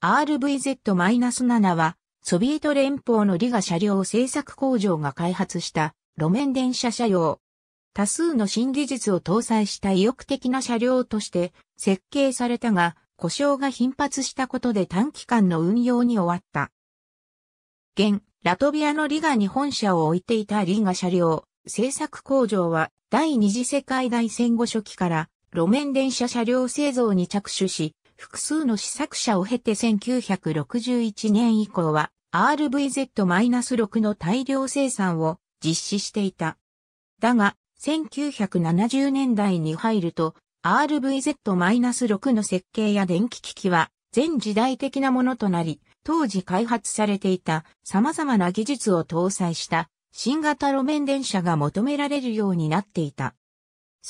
RVZ-7 は、ソビエト連邦のリガ車両製作工場が開発した路面電車車両。多数の新技術を搭載した意欲的な車両として設計されたが、故障が頻発したことで短期間の運用に終わった。現、ラトビアのリガに本社を置いていたリガ車両製作工場は第二次世界大戦後初期から路面電車車両製造に着手し、複数の試作者を経て1961年以降は RVZ-6 の大量生産を実施していた。だが、1970年代に入ると RVZ-6 の設計や電気機器は全時代的なものとなり、当時開発されていた様々な技術を搭載した新型路面電車が求められるようになっていた。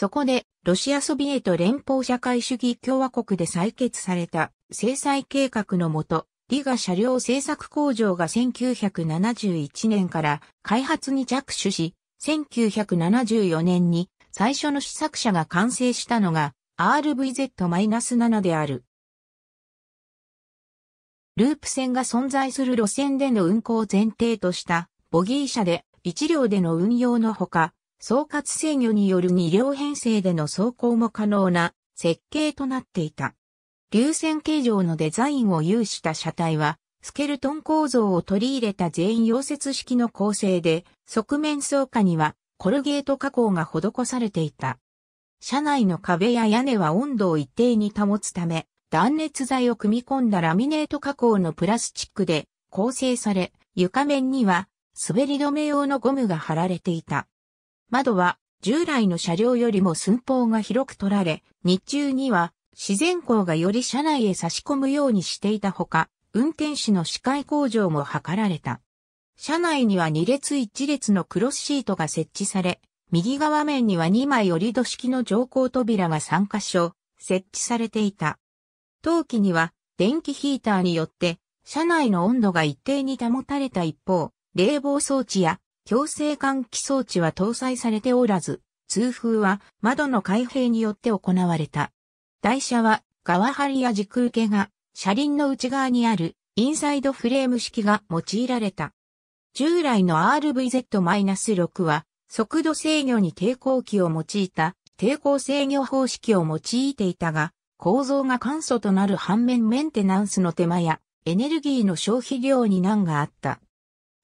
そこで、ロシアソビエト連邦社会主義共和国で採決された制裁計画のもと、リガ車両製作工場が1971年から開発に着手し、1974年に最初の試作車が完成したのが RVZ-7 である。ループ線が存在する路線での運行を前提としたボギー車で1両での運用のほか、総括制御による2両編成での走行も可能な設計となっていた。流線形状のデザインを有した車体は、スケルトン構造を取り入れた全溶接式の構成で、側面層下にはコルゲート加工が施されていた。車内の壁や屋根は温度を一定に保つため、断熱材を組み込んだラミネート加工のプラスチックで構成され、床面には滑り止め用のゴムが貼られていた。窓は従来の車両よりも寸法が広く取られ、日中には自然光がより車内へ差し込むようにしていたほか、運転手の視界向上も図られた。車内には2列1列のクロスシートが設置され、右側面には2枚折り戸式の乗降扉が3箇所設置されていた。陶器には電気ヒーターによって車内の温度が一定に保たれた一方、冷房装置や強制換気装置は搭載されておらず、通風は窓の開閉によって行われた。台車は側張りや軸受けが車輪の内側にあるインサイドフレーム式が用いられた。従来の RVZ-6 は速度制御に抵抗器を用いた抵抗制御方式を用いていたが、構造が簡素となる反面メンテナンスの手間やエネルギーの消費量に難があった。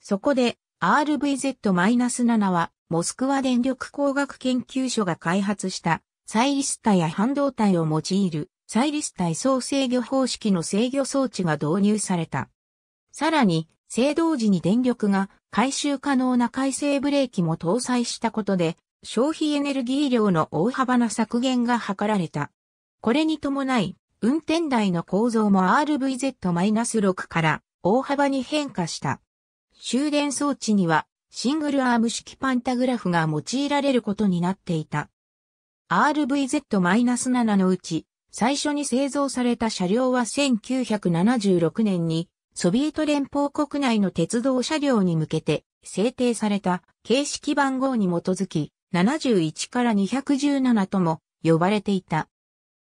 そこで RVZ-7 は、モスクワ電力工学研究所が開発したサイリスタや半導体を用いるサイリスタ移送制御方式の制御装置が導入された。さらに、制動時に電力が回収可能な回生ブレーキも搭載したことで、消費エネルギー量の大幅な削減が図られた。これに伴い、運転台の構造も RVZ-6 から大幅に変化した。終電装置にはシングルアーム式パンタグラフが用いられることになっていた。RVZ-7 のうち最初に製造された車両は1976年にソビエト連邦国内の鉄道車両に向けて制定された形式番号に基づき71から217とも呼ばれていた。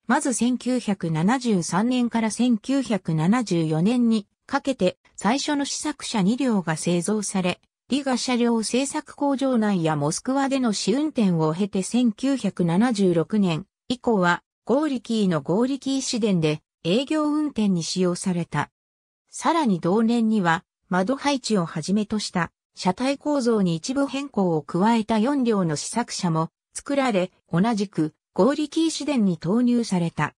まず1973年から1974年にかけて最初の試作車2両が製造され、リガ車両製作工場内やモスクワでの試運転を経て1976年以降はゴーリキーのゴーリキー市電で営業運転に使用された。さらに同年には窓配置をはじめとした車体構造に一部変更を加えた4両の試作車も作られ同じくゴーリキー市電に投入された。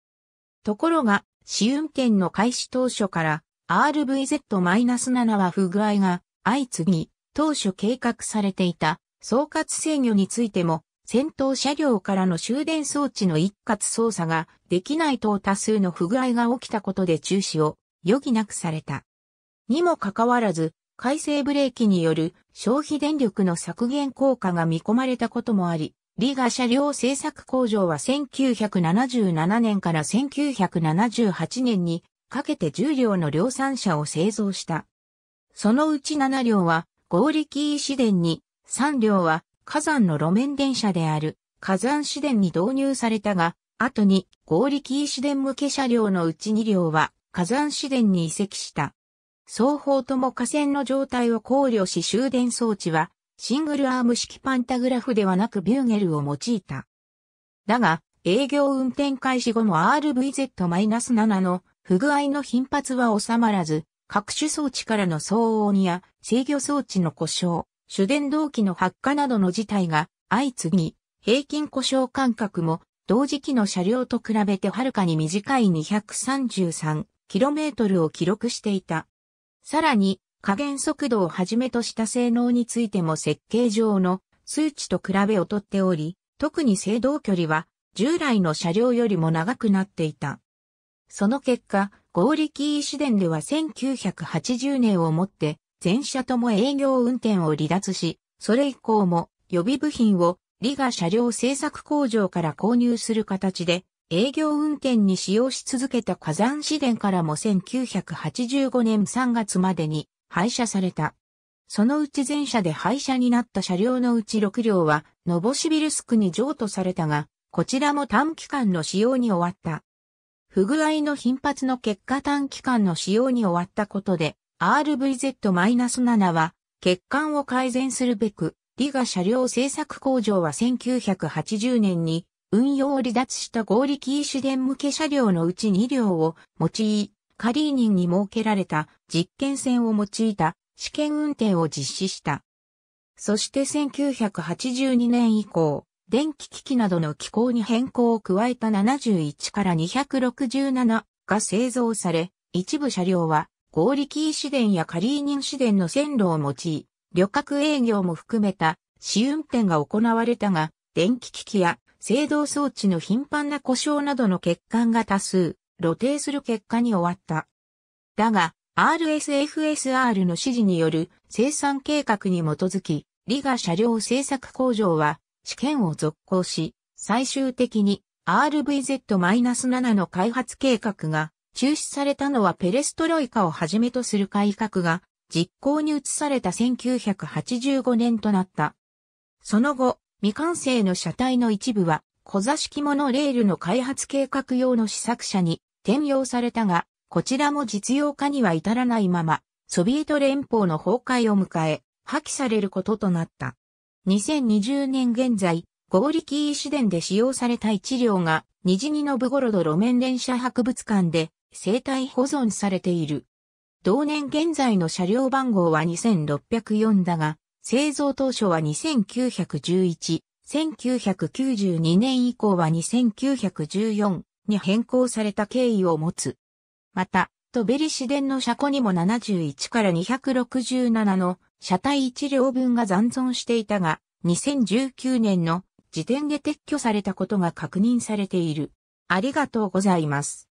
ところが試運転の開始当初から RVZ-7 は不具合が相次ぎ、当初計画されていた総括制御についても、戦闘車両からの終電装置の一括操作ができない等多数の不具合が起きたことで中止を余儀なくされた。にもかかわらず、改正ブレーキによる消費電力の削減効果が見込まれたこともあり、リガ車両製作工場は1977年から1978年にかけて10両の量産車を製造した。そのうち7両は合力石電に、3両は火山の路面電車である火山市電に導入されたが、後に合力石電向け車両のうち2両は火山市電に移籍した。双方とも河線の状態を考慮し終電装置はシングルアーム式パンタグラフではなくビューゲルを用いた。だが、営業運転開始後も RVZ-7 の不具合の頻発は収まらず、各種装置からの騒音や制御装置の故障、主電動機の発火などの事態が相次ぎ、平均故障間隔も同時期の車両と比べてはるかに短い 233km を記録していた。さらに、加減速度をはじめとした性能についても設計上の数値と比べをとっており、特に制動距離は従来の車両よりも長くなっていた。その結果、合力師電では1980年をもって、全車とも営業運転を離脱し、それ以降も予備部品をリガ車両製作工場から購入する形で営業運転に使用し続けた火山市電からも1985年3月までに廃車された。そのうち全車で廃車になった車両のうち6両はノボシビルスクに譲渡されたが、こちらも短期間の使用に終わった。不具合の頻発の結果短期間の使用に終わったことで、RVZ-7 は、欠陥を改善するべく、リガ車両製作工場は1980年に、運用を離脱した合力機種電向け車両のうち2両を用い、カリーニンに設けられた実験線を用いた試験運転を実施した。そして1982年以降、電気機器などの機構に変更を加えた71から267が製造され、一部車両は合力市電やカリーニン市電の線路を用い、旅客営業も含めた試運転が行われたが、電気機器や制動装置の頻繁な故障などの欠陥が多数、露呈する結果に終わった。だが、RSFSR の指示による生産計画に基づき、リガ車両製作工場は試験を続行し、最終的に RVZ-7 の開発計画が中止されたのはペレストロイカをはじめとする改革が実行に移された1985年となった。その後、未完成の車体の一部は小座式モノレールの開発計画用の試作車に転用されたが、こちらも実用化には至らないまま、ソビエト連邦の崩壊を迎え、破棄されることとなった。2020年現在、合力市伝で使用された一両が、ジにのブゴロド路面電車博物館で、生体保存されている。同年現在の車両番号は2604だが、製造当初は2911、1992年以降は2914に変更された経緯を持つ。また、トベリ市電の車庫にも71から267の車体1両分が残存していたが、2019年の時点で撤去されたことが確認されている。ありがとうございます。